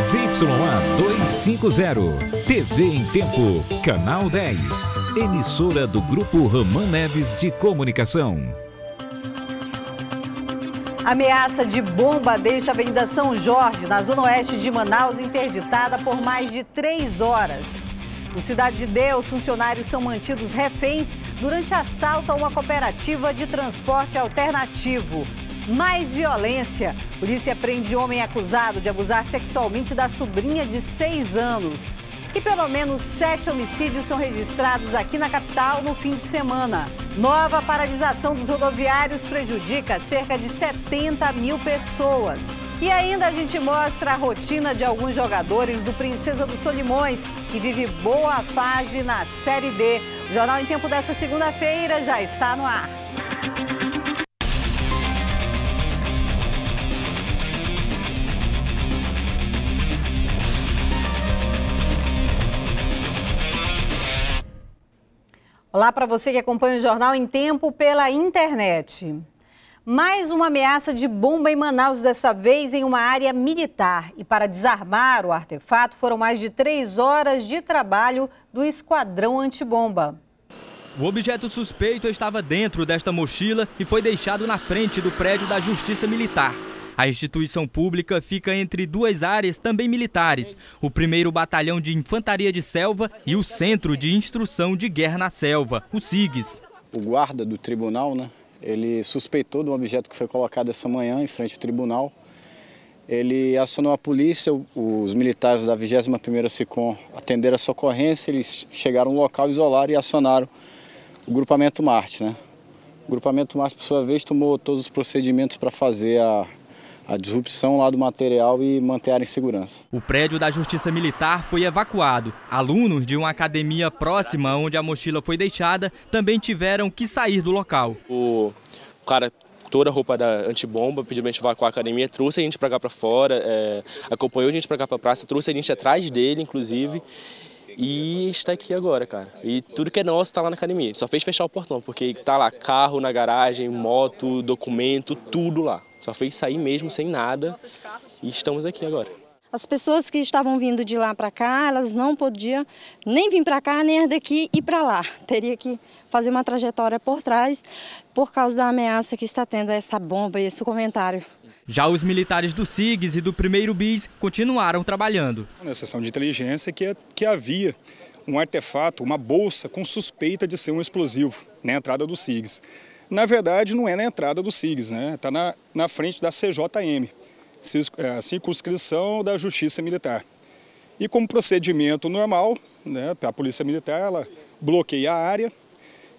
ZYA 250, TV em Tempo, Canal 10, emissora do Grupo Ramã Neves de Comunicação. ameaça de bomba deixa a Avenida São Jorge, na zona oeste de Manaus, interditada por mais de três horas. No Cidade de Deus, funcionários são mantidos reféns durante assalto a uma cooperativa de transporte alternativo mais violência. Polícia prende homem acusado de abusar sexualmente da sobrinha de 6 anos. E pelo menos sete homicídios são registrados aqui na capital no fim de semana. Nova paralisação dos rodoviários prejudica cerca de 70 mil pessoas. E ainda a gente mostra a rotina de alguns jogadores do Princesa dos Solimões, que vive boa fase na Série D. O Jornal em Tempo dessa segunda-feira já está no ar. Olá para você que acompanha o Jornal em Tempo pela internet. Mais uma ameaça de bomba em Manaus, dessa vez em uma área militar. E para desarmar o artefato, foram mais de três horas de trabalho do esquadrão antibomba. O objeto suspeito estava dentro desta mochila e foi deixado na frente do prédio da Justiça Militar. A instituição pública fica entre duas áreas também militares: o 1 Batalhão de Infantaria de Selva e o Centro de Instrução de Guerra na Selva, o SIGS. O guarda do tribunal, né? Ele suspeitou do objeto que foi colocado essa manhã em frente ao tribunal. Ele acionou a polícia, os militares da 21ª SICOM atenderam a ocorrência. eles chegaram no local, isolaram e acionaram o grupamento Marte. Né? O grupamento Marte, por sua vez, tomou todos os procedimentos para fazer a a disrupção lá do material e manter a em segurança. O prédio da Justiça Militar foi evacuado. Alunos de uma academia próxima onde a mochila foi deixada também tiveram que sair do local. O cara toda a roupa da antibomba, pediu pra gente evacuar a academia, trouxe a gente para cá para fora, é, acompanhou a gente para cá para praça, trouxe a gente atrás dele, inclusive. E está aqui agora, cara. E tudo que é nosso está lá na academia. Só fez fechar o portão, porque está lá carro na garagem, moto, documento, tudo lá. Só fez sair mesmo sem nada e estamos aqui agora. As pessoas que estavam vindo de lá para cá, elas não podiam nem vir para cá, nem daqui e para lá. Teria que fazer uma trajetória por trás por causa da ameaça que está tendo essa bomba e esse comentário. Já os militares do SIGS e do primeiro BIS continuaram trabalhando. Na sessão de inteligência que, é, que havia um artefato, uma bolsa com suspeita de ser um explosivo na né, entrada do SIGS na verdade não é na entrada do SIGS, né? Está na, na frente da CJM, é, circunscrição da Justiça Militar. E como procedimento normal, né, a Polícia Militar ela bloqueia a área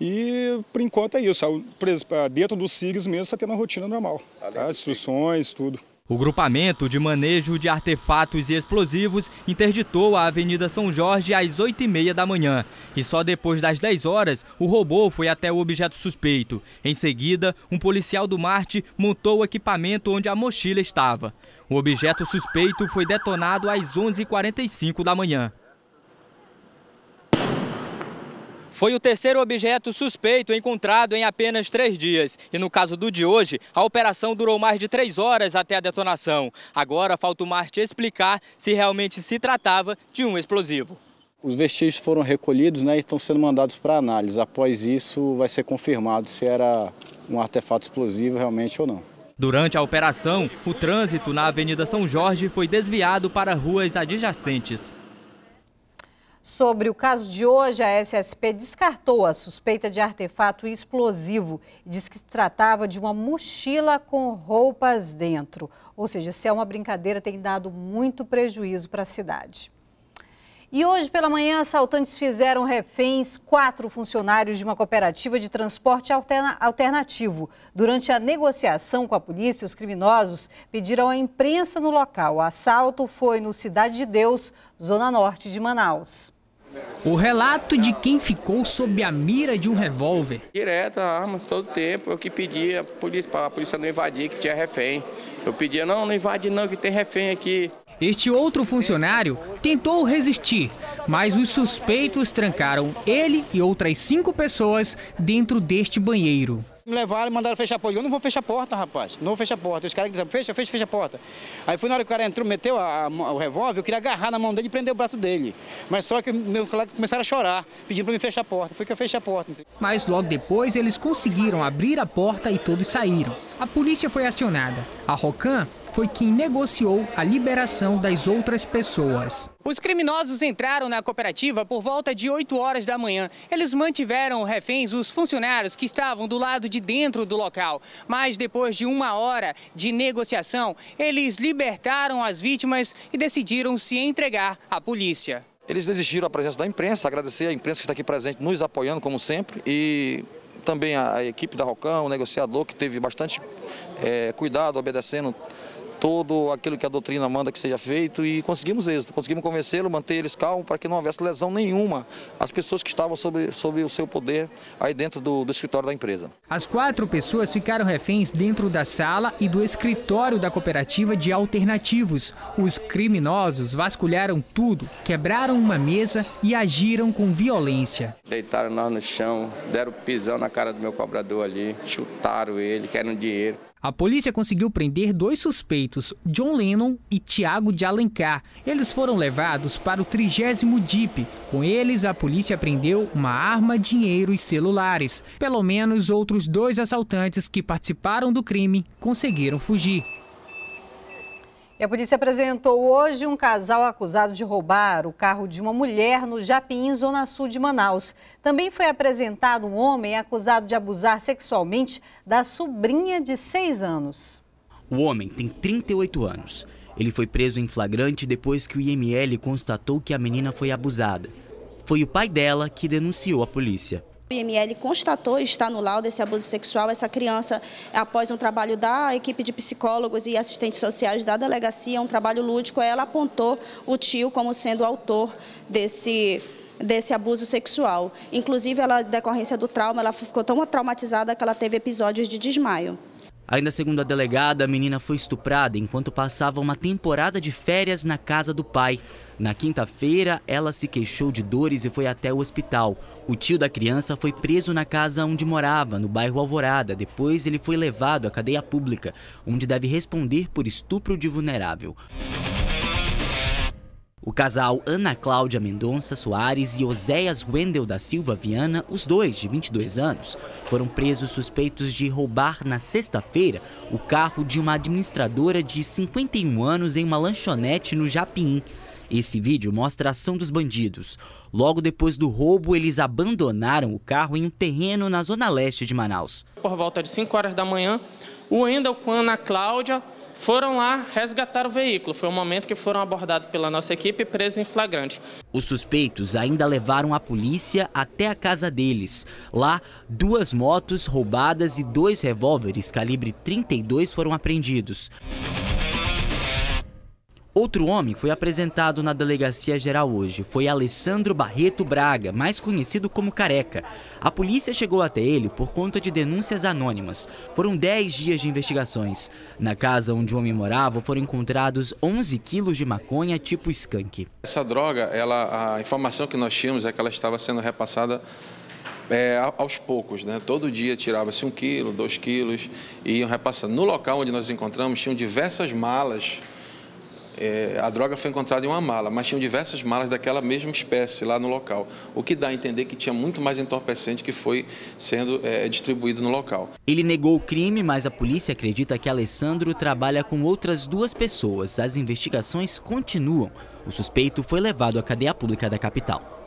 e por enquanto é isso. Dentro do SIGS mesmo está tendo a rotina normal, tá? instruções, tudo. O grupamento de manejo de artefatos e explosivos interditou a Avenida São Jorge às 8h30 da manhã e só depois das 10 horas o robô foi até o objeto suspeito. Em seguida, um policial do Marte montou o equipamento onde a mochila estava. O objeto suspeito foi detonado às 11h45 da manhã. Foi o terceiro objeto suspeito encontrado em apenas três dias. E no caso do de hoje, a operação durou mais de três horas até a detonação. Agora falta o Marte explicar se realmente se tratava de um explosivo. Os vestígios foram recolhidos né, e estão sendo mandados para análise. Após isso, vai ser confirmado se era um artefato explosivo realmente ou não. Durante a operação, o trânsito na Avenida São Jorge foi desviado para ruas adjacentes. Sobre o caso de hoje, a SSP descartou a suspeita de artefato explosivo e diz que se tratava de uma mochila com roupas dentro. Ou seja, se é uma brincadeira, tem dado muito prejuízo para a cidade. E hoje pela manhã, assaltantes fizeram reféns quatro funcionários de uma cooperativa de transporte alterna alternativo. Durante a negociação com a polícia, os criminosos pediram à imprensa no local. O assalto foi no Cidade de Deus, zona norte de Manaus. O relato de quem ficou sob a mira de um revólver. Direto, armas todo tempo. Eu que pedia para a polícia não invadir, que tinha refém. Eu pedia, não, não invade não, que tem refém aqui. Este outro funcionário tentou resistir, mas os suspeitos trancaram ele e outras cinco pessoas dentro deste banheiro. Me levaram e mandaram fechar a porta. Eu não vou fechar a porta, rapaz. Não vou fechar a porta. Os caras disseram fecha, fecha, fecha a porta. Aí foi na hora que o cara entrou, meteu a, a, o revólver, eu queria agarrar na mão dele e prender o braço dele. Mas só que meus colegas começaram a chorar, pedindo para me fechar a porta. Foi que eu fechei a porta. Mas logo depois eles conseguiram abrir a porta e todos saíram. A polícia foi acionada. A Rocan foi quem negociou a liberação das outras pessoas. Os criminosos entraram na cooperativa por volta de 8 horas da manhã. Eles mantiveram reféns os funcionários que estavam do lado de dentro do local. Mas depois de uma hora de negociação, eles libertaram as vítimas e decidiram se entregar à polícia. Eles desistiram da presença da imprensa, agradecer à imprensa que está aqui presente, nos apoiando como sempre e também a equipe da Rocão, o negociador que teve bastante é, cuidado, obedecendo todo aquilo que a doutrina manda que seja feito e conseguimos êxito, conseguimos convencê-lo, manter eles calmos para que não houvesse lesão nenhuma às pessoas que estavam sob, sob o seu poder aí dentro do, do escritório da empresa. As quatro pessoas ficaram reféns dentro da sala e do escritório da cooperativa de alternativos. Os criminosos vasculharam tudo, quebraram uma mesa e agiram com violência. Deitaram nós no chão, deram pisão na cara do meu cobrador ali, chutaram ele, querendo dinheiro. A polícia conseguiu prender dois suspeitos, John Lennon e Tiago de Alencar. Eles foram levados para o trigésimo DIP. Com eles, a polícia prendeu uma arma, dinheiro e celulares. Pelo menos outros dois assaltantes que participaram do crime conseguiram fugir. E a polícia apresentou hoje um casal acusado de roubar o carro de uma mulher no Japim, zona sul de Manaus. Também foi apresentado um homem acusado de abusar sexualmente da sobrinha de seis anos. O homem tem 38 anos. Ele foi preso em flagrante depois que o IML constatou que a menina foi abusada. Foi o pai dela que denunciou a polícia. O IML constatou, está no laudo esse abuso sexual, essa criança, após um trabalho da equipe de psicólogos e assistentes sociais da delegacia, um trabalho lúdico, ela apontou o tio como sendo o autor desse desse abuso sexual. Inclusive, ela, decorrência do trauma, ela ficou tão traumatizada que ela teve episódios de desmaio. Ainda segundo a delegada, a menina foi estuprada enquanto passava uma temporada de férias na casa do pai. Na quinta-feira, ela se queixou de dores e foi até o hospital. O tio da criança foi preso na casa onde morava, no bairro Alvorada. Depois, ele foi levado à cadeia pública, onde deve responder por estupro de vulnerável. O casal Ana Cláudia Mendonça Soares e Oséias Wendel da Silva Viana, os dois de 22 anos, foram presos suspeitos de roubar na sexta-feira o carro de uma administradora de 51 anos em uma lanchonete no Japim. Esse vídeo mostra a ação dos bandidos. Logo depois do roubo, eles abandonaram o carro em um terreno na zona leste de Manaus. Por volta de 5 horas da manhã, o Wendel com Ana Cláudia foram lá resgatar o veículo. Foi o momento que foram abordados pela nossa equipe e presos em flagrante. Os suspeitos ainda levaram a polícia até a casa deles. Lá, duas motos roubadas e dois revólveres calibre 32 foram apreendidos. Outro homem foi apresentado na delegacia geral hoje. Foi Alessandro Barreto Braga, mais conhecido como Careca. A polícia chegou até ele por conta de denúncias anônimas. Foram 10 dias de investigações. Na casa onde o homem morava foram encontrados 11 quilos de maconha tipo skunk. Essa droga, ela, a informação que nós tínhamos é que ela estava sendo repassada é, aos poucos, né? Todo dia tirava-se um quilo, dois quilos e iam repassando. No local onde nós encontramos tinham diversas malas é, a droga foi encontrada em uma mala, mas tinham diversas malas daquela mesma espécie lá no local, o que dá a entender que tinha muito mais entorpecente que foi sendo é, distribuído no local. Ele negou o crime, mas a polícia acredita que Alessandro trabalha com outras duas pessoas. As investigações continuam. O suspeito foi levado à cadeia pública da capital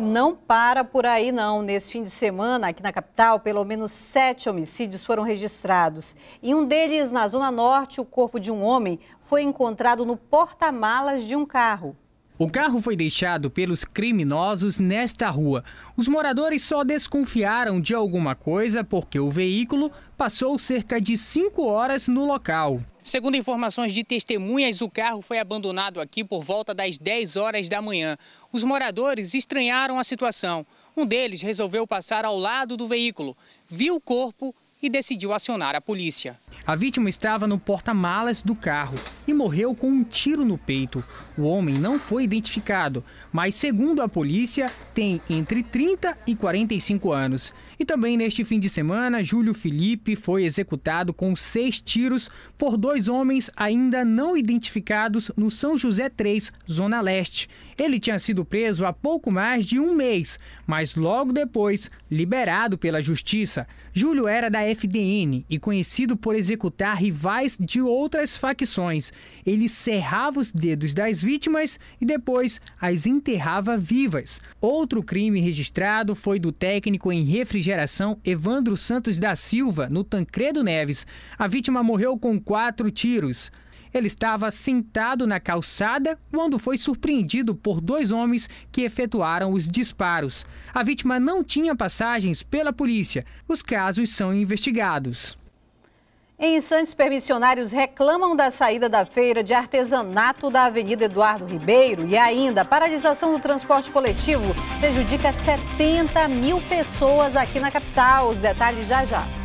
não para por aí, não. Nesse fim de semana, aqui na capital, pelo menos sete homicídios foram registrados. Em um deles, na Zona Norte, o corpo de um homem foi encontrado no porta-malas de um carro. O carro foi deixado pelos criminosos nesta rua. Os moradores só desconfiaram de alguma coisa porque o veículo passou cerca de cinco horas no local. Segundo informações de testemunhas, o carro foi abandonado aqui por volta das 10 horas da manhã. Os moradores estranharam a situação. Um deles resolveu passar ao lado do veículo, viu o corpo e decidiu acionar a polícia. A vítima estava no porta-malas do carro e morreu com um tiro no peito. O homem não foi identificado, mas, segundo a polícia, tem entre 30 e 45 anos. E também neste fim de semana, Júlio Felipe foi executado com seis tiros por dois homens ainda não identificados no São José 3, Zona Leste. Ele tinha sido preso há pouco mais de um mês, mas logo depois liberado pela justiça. Júlio era da FDN e conhecido por executar rivais de outras facções. Ele serrava os dedos das vítimas e depois as enterrava vivas. Outro crime registrado foi do técnico em refrigeração geração Evandro Santos da Silva, no Tancredo Neves. A vítima morreu com quatro tiros. Ele estava sentado na calçada quando foi surpreendido por dois homens que efetuaram os disparos. A vítima não tinha passagens pela polícia. Os casos são investigados. Em Santos, permissionários reclamam da saída da feira de artesanato da Avenida Eduardo Ribeiro e ainda a paralisação do transporte coletivo prejudica 70 mil pessoas aqui na capital. Os detalhes já já.